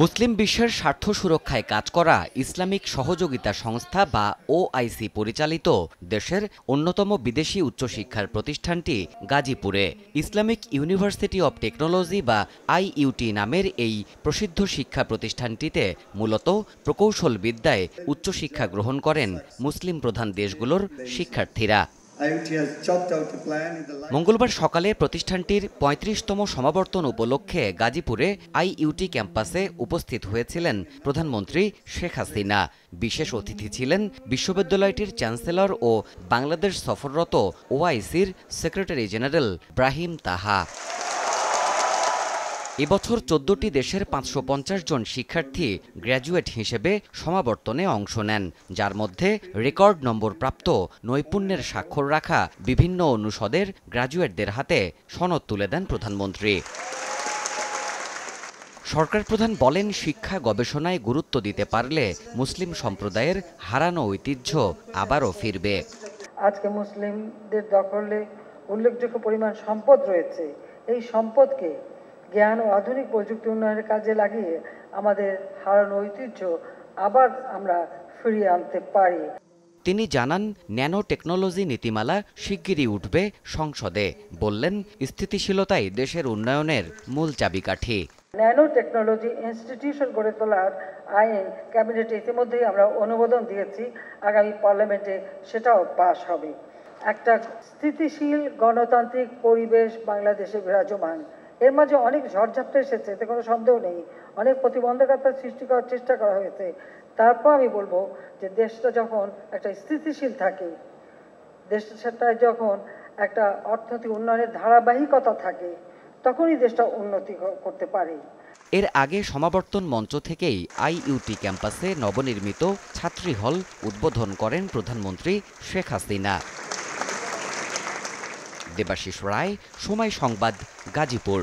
মুসলিম বিশ্বের স্বার্থ সুরক্ষায় কাজ করা ইসলামিক সহযোগিতা সংস্থা বা ওআইসি পরিচালিত দেশের অন্যতম বিদেশি উচ্চশিক্ষার প্রতিষ্ঠানটি গাজীপুরে ইসলামিক ইউনিভার্সিটি অব টেকনোলজি বা আইইউটি নামের এই প্রসিদ্ধ শিক্ষা প্রতিষ্ঠানটিতে মূলত প্রকৌশল বিদ্যায় উচ্চশিক্ষা গ্রহণ করেন মুসলিম প্রধান দেশগুলোর শিক্ষার্থীরা মঙ্গলবার সকালে প্রতিষ্ঠানটির পঁয়ত্রিশতম সমাবর্তন উপলক্ষে গাজীপুরে আইইউটি ক্যাম্পাসে উপস্থিত হয়েছিলেন প্রধানমন্ত্রী শেখ হাসিনা বিশেষ অতিথি ছিলেন বিশ্ববিদ্যালয়টির চ্যান্সেলর ও বাংলাদেশ সফররত ওআইসির সেক্রেটারি জেনারেল ব্রাহিম তাহা এবছর চোদ্দটি দেশের পাঁচশো জন শিক্ষার্থী গ্র্যাজুয়েট হিসেবে সমাবর্তনে অংশ নেন যার মধ্যে রেকর্ড নম্বর প্রাপ্ত নৈপুণ্যের স্বাক্ষর রাখা বিভিন্ন অনুষদের গ্র্যাজুয়েটদের হাতে সনদ তুলে দেন প্রধানমন্ত্রী সরকার প্রধান বলেন শিক্ষা গবেষণায় গুরুত্ব দিতে পারলে মুসলিম সম্প্রদায়ের হারানো ঐতিহ্য আবারও ফিরবে আজকে মুসলিমদের দখলে উল্লেখযোগ্য পরিমাণ সম্পদ রয়েছে এই সম্পদকে জ্ঞান ও আধুনিক প্রযুক্তি উন্নয়নের কাজে লাগিয়ে আমাদের হারানো ঐতিহ্য আবার আমরা ফিরিয়ে আনতে পারি তিনি জানান ন্যানো টেকনোলজি নীতিমালা শিগগিরই উঠবে সংসদে বললেন স্থিতিশীলতাই দেশের উন্নয়নের মূল চাবিকাঠি ন্যানো টেকনোলজি ইনস্টিটিউশন গড়ে তোলার আইন ক্যাবিনেটে ইতিমধ্যেই আমরা অনুমোদন দিয়েছি আগামী পার্লামেন্টে সেটাও পাশ হবে একটা স্থিতিশীল গণতান্ত্রিক পরিবেশ বাংলাদেশে বিরাজমান এর মাঝে অনেক ঝড়ঝাপটা এসেছে এতে কোনো সন্দেহ নেই অনেক প্রতিবন্ধকতার সৃষ্টি করার চেষ্টা করা হয়েছে তারপর আমি বলবো যে দেশটা যখন একটা স্থিতিশীল থাকে দেশটা যখন একটা অর্থনৈতিক উন্নয়নের ধারাবাহিকতা থাকে তখনই দেশটা উন্নতি করতে পারে এর আগে সমাবর্তন মঞ্চ থেকেই আইইউটি ক্যাম্পাসে নবনির্মিত ছাত্রী হল উদ্বোধন করেন প্রধানমন্ত্রী শেখ হাসিনা দেবাশিস রায় সময় সংবাদ গাজীপুর